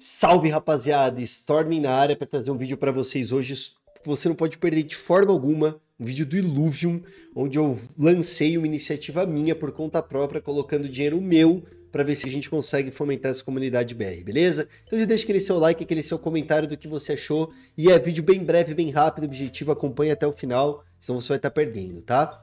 Salve rapaziada, Stormy na área para trazer um vídeo para vocês hoje que você não pode perder de forma alguma, um vídeo do Illuvium, onde eu lancei uma iniciativa minha por conta própria, colocando dinheiro meu para ver se a gente consegue fomentar essa comunidade BR, beleza? Então já deixa aquele seu like, aquele seu comentário do que você achou, e é vídeo bem breve, bem rápido, objetivo, acompanha até o final, senão você vai estar tá perdendo, tá?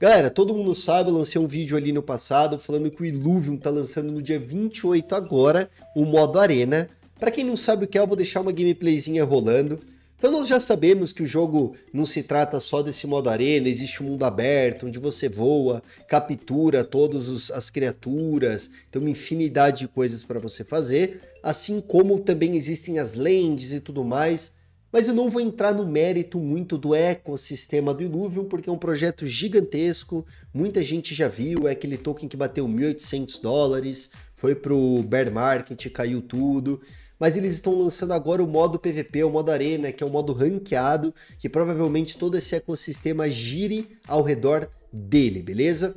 Galera, todo mundo sabe, eu lancei um vídeo ali no passado falando que o Illuvium tá lançando no dia 28 agora o modo Arena. Para quem não sabe o que é, eu vou deixar uma gameplayzinha rolando. Então nós já sabemos que o jogo não se trata só desse modo arena, existe um mundo aberto onde você voa, captura todas as criaturas, tem uma infinidade de coisas para você fazer, assim como também existem as lands e tudo mais. Mas eu não vou entrar no mérito muito do ecossistema do Illuvium, porque é um projeto gigantesco, muita gente já viu, é aquele token que bateu 1.800 dólares, foi pro bear market, caiu tudo. Mas eles estão lançando agora o modo PVP, o modo arena, que é o modo ranqueado, que provavelmente todo esse ecossistema gire ao redor dele, beleza?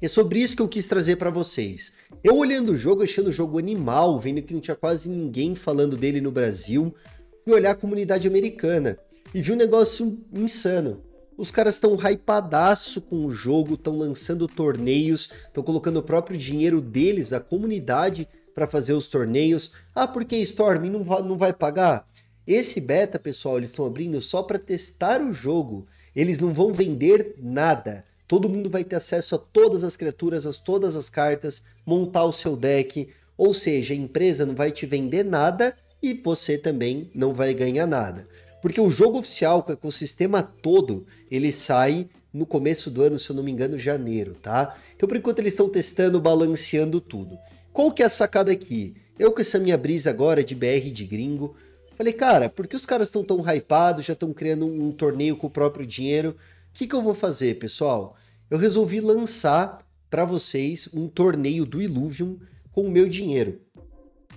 E é sobre isso que eu quis trazer para vocês. Eu olhando o jogo, achando o jogo animal, vendo que não tinha quase ninguém falando dele no Brasil, e olhar a comunidade americana e vi um negócio insano. Os caras estão hypadaço com o jogo, estão lançando torneios, estão colocando o próprio dinheiro deles, a comunidade, para fazer os torneios. Ah, porque Storm não não vai pagar? Esse beta, pessoal, eles estão abrindo só para testar o jogo. Eles não vão vender nada. Todo mundo vai ter acesso a todas as criaturas, a todas as cartas, montar o seu deck. Ou seja, a empresa não vai te vender nada e você também não vai ganhar nada. Porque o jogo oficial com o sistema todo, ele sai no começo do ano, se eu não me engano, janeiro, tá? Então por enquanto eles estão testando, balanceando tudo. Qual que é a sacada aqui? Eu com essa minha brisa agora de BR de gringo, falei, cara, por que os caras estão tão hypados, já estão criando um, um, torneio com o próprio dinheiro? O que, que eu vou fazer, pessoal? Eu resolvi lançar para vocês um torneio do Illuvium com o meu dinheiro.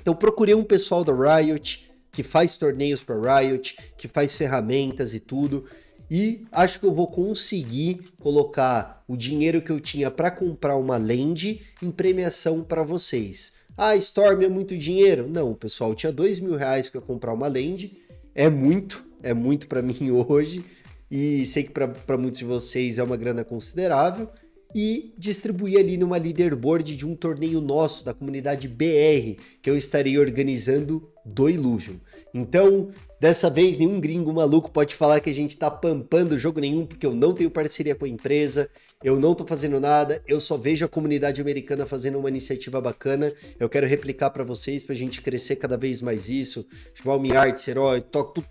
Então procurei um pessoal da Riot, que faz torneios para Riot, que faz ferramentas e tudo. E acho que eu vou conseguir colocar o dinheiro que eu tinha para comprar uma land em premiação para vocês. Ah, Storm é muito dinheiro? Não, pessoal, tinha dois mil reais que eu ia comprar uma land. É muito, é muito para mim hoje. E sei que para muitos de vocês é uma grana considerável e distribuir ali numa leaderboard de um torneio nosso da comunidade BR que eu estarei organizando do Ilúvio. Então, Dessa vez, nenhum gringo maluco pode falar que a gente tá pampando jogo nenhum, porque eu não tenho parceria com a empresa, eu não tô fazendo nada, eu só vejo a comunidade americana fazendo uma iniciativa bacana. Eu quero replicar para vocês, pra gente crescer cada vez mais isso. Chamar o Miart, Herói, todos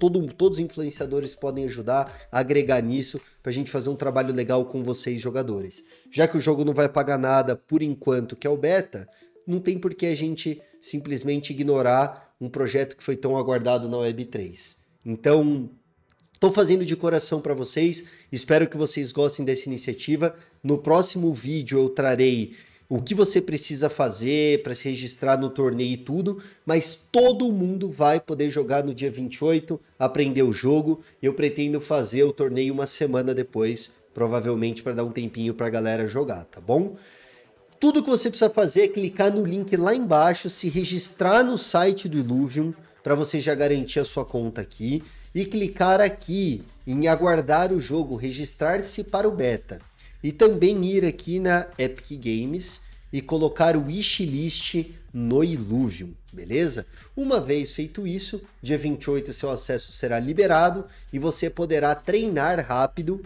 os influenciadores podem ajudar a agregar nisso, pra gente fazer um trabalho legal com vocês, jogadores. Já que o jogo não vai pagar nada por enquanto, que é o beta, não tem por que a gente simplesmente ignorar um projeto que foi tão aguardado na Web3. Então, estou fazendo de coração para vocês, espero que vocês gostem dessa iniciativa. No próximo vídeo eu trarei o que você precisa fazer para se registrar no torneio e tudo, mas todo mundo vai poder jogar no dia 28, aprender o jogo. Eu pretendo fazer o torneio uma semana depois, provavelmente para dar um tempinho para a galera jogar, tá bom? Tudo que você precisa fazer é clicar no link lá embaixo, se registrar no site do Illuvium para você já garantir a sua conta aqui e clicar aqui em aguardar o jogo, registrar-se para o beta. E também ir aqui na Epic Games e colocar o wishlist no Illuvium, beleza? Uma vez feito isso, dia 28 seu acesso será liberado e você poderá treinar rápido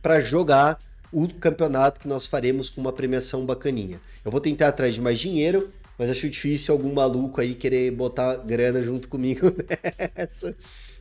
para jogar o campeonato que nós faremos com uma premiação bacaninha. Eu vou tentar atrás de mais dinheiro, mas acho difícil algum maluco aí querer botar grana junto comigo nessa.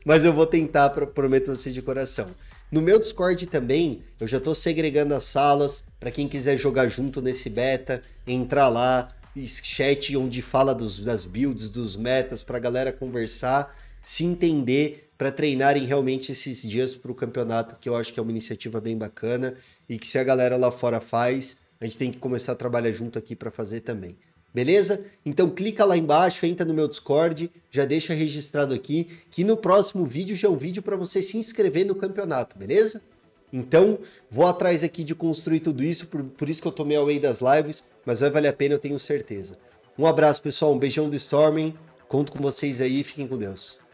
Mas eu vou tentar, prometo pra vocês de coração. No meu Discord também, eu já estou segregando as salas para quem quiser jogar junto nesse beta, entrar lá, chat onde fala dos, das builds, dos metas, para a galera conversar, se entender para treinarem realmente esses dias para o campeonato, que eu acho que é uma iniciativa bem bacana e que se a galera lá fora faz, a gente tem que começar a trabalhar junto aqui para fazer também. Beleza? Então clica lá embaixo, entra no meu Discord, já deixa registrado aqui que no próximo vídeo já é um vídeo para você se inscrever no campeonato, beleza? Então, vou atrás aqui de construir tudo isso, por, por isso que eu tomei away das lives, mas vai valer a pena, eu tenho certeza. Um abraço, pessoal, um beijão do Storming, conto com vocês aí, fiquem com Deus.